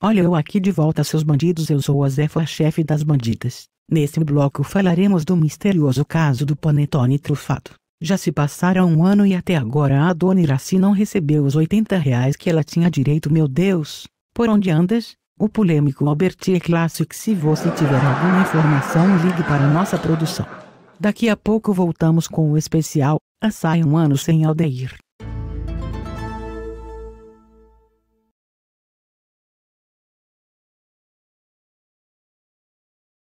Olha eu aqui de volta seus bandidos eu sou a Zefa chefe das bandidas. Nesse bloco falaremos do misterioso caso do Panetone trufado. Já se passaram um ano e até agora a dona Iraci não recebeu os 80 reais que ela tinha direito meu Deus, por onde andas? O polêmico Albertier é Classic se você tiver alguma informação ligue para nossa produção. Daqui a pouco voltamos com o especial, a um ano sem Aldeir.